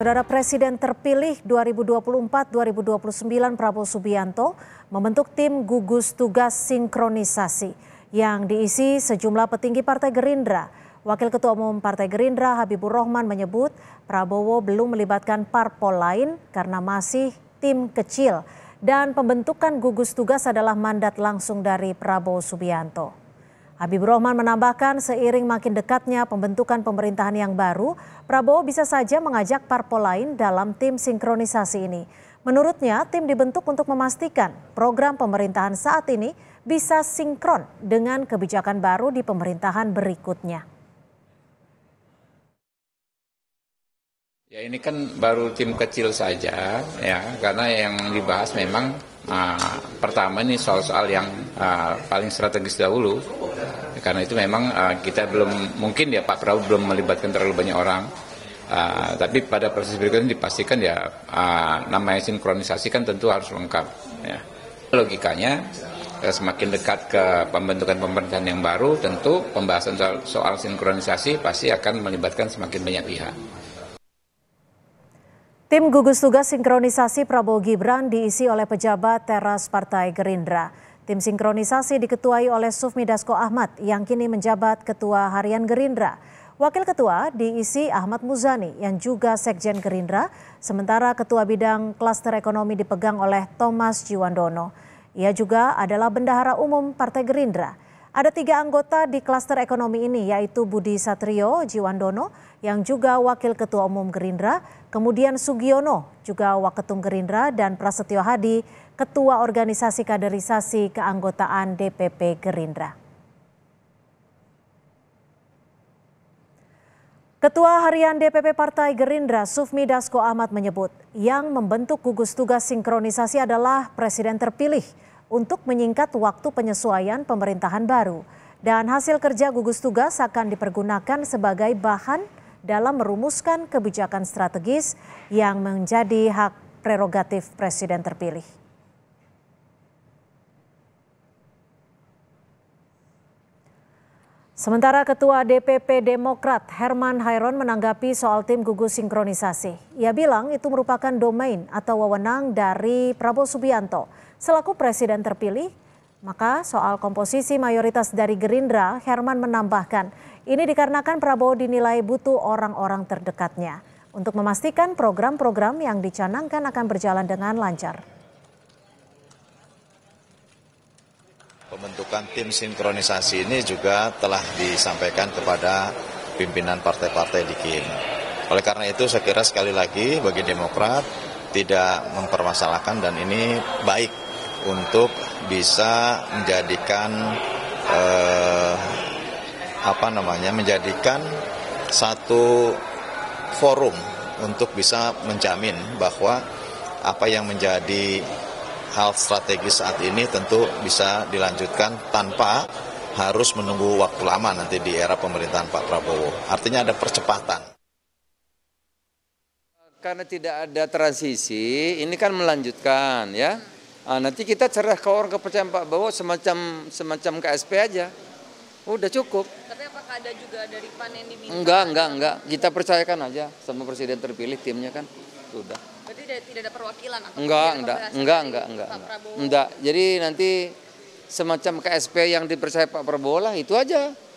Saudara Presiden terpilih 2024-2029 Prabowo Subianto membentuk tim gugus tugas sinkronisasi yang diisi sejumlah petinggi Partai Gerindra. Wakil Ketua Umum Partai Gerindra Habibur Rahman menyebut Prabowo belum melibatkan parpol lain karena masih tim kecil dan pembentukan gugus tugas adalah mandat langsung dari Prabowo Subianto. Habibur Rahman menambahkan seiring makin dekatnya pembentukan pemerintahan yang baru, Prabowo bisa saja mengajak parpol lain dalam tim sinkronisasi ini. Menurutnya, tim dibentuk untuk memastikan program pemerintahan saat ini bisa sinkron dengan kebijakan baru di pemerintahan berikutnya. Ya ini kan baru tim kecil saja ya karena yang dibahas memang uh, pertama ini soal-soal yang uh, paling strategis dahulu karena itu memang uh, kita belum mungkin ya Pak Prabowo belum melibatkan terlalu banyak orang uh, tapi pada proses berikutnya dipastikan ya uh, namanya sinkronisasi kan tentu harus lengkap ya logikanya ya, semakin dekat ke pembentukan pemerintahan yang baru tentu pembahasan soal, soal sinkronisasi pasti akan melibatkan semakin banyak pihak Tim gugus tugas sinkronisasi Prabowo Gibran diisi oleh pejabat teras Partai Gerindra. Tim sinkronisasi diketuai oleh Sufmi Dasko Ahmad yang kini menjabat Ketua Harian Gerindra. Wakil Ketua diisi Ahmad Muzani yang juga Sekjen Gerindra, sementara Ketua Bidang Klaster Ekonomi dipegang oleh Thomas Jiwandono. Ia juga adalah Bendahara Umum Partai Gerindra. Ada tiga anggota di klaster ekonomi ini yaitu Budi Satrio Jiwandono yang juga Wakil Ketua Umum Gerindra, kemudian Sugiono juga Waketum Gerindra dan Prasetyo Hadi Ketua Organisasi Kaderisasi Keanggotaan DPP Gerindra. Ketua Harian DPP Partai Gerindra Sufmi Dasko Ahmad menyebut yang membentuk gugus tugas sinkronisasi adalah Presiden terpilih untuk menyingkat waktu penyesuaian pemerintahan baru dan hasil kerja gugus tugas akan dipergunakan sebagai bahan dalam merumuskan kebijakan strategis yang menjadi hak prerogatif Presiden terpilih. Sementara Ketua DPP Demokrat Herman Hairon menanggapi soal tim gugus sinkronisasi. Ia bilang itu merupakan domain atau wewenang dari Prabowo Subianto. Selaku presiden terpilih, maka soal komposisi mayoritas dari Gerindra, Herman menambahkan, ini dikarenakan Prabowo dinilai butuh orang-orang terdekatnya untuk memastikan program-program yang dicanangkan akan berjalan dengan lancar. Pembentukan tim sinkronisasi ini juga telah disampaikan kepada pimpinan partai-partai di KIM. Oleh karena itu saya kira sekali lagi bagi Demokrat tidak mempermasalahkan dan ini baik untuk bisa menjadikan eh, apa namanya menjadikan satu forum untuk bisa menjamin bahwa apa yang menjadi hal strategis saat ini tentu bisa dilanjutkan tanpa harus menunggu waktu lama nanti di era pemerintahan Pak Prabowo. Artinya ada percepatan. Karena tidak ada transisi, ini kan melanjutkan ya. Nah, nanti kita cerah ke orang kepercayaan Pak Prabowo semacam semacam KSP aja. Udah cukup. Tapi apakah ada juga dari PAN yang diminta? Enggak, enggak, enggak. Kita percayakan aja sama Presiden terpilih timnya kan. Sudah tidak, tidak ada perwakilan atau enggak, enggak, enggak, enggak, enggak, enggak, enggak. Jadi nanti semacam KSP yang dipercaya Pak Prabowo lah itu aja.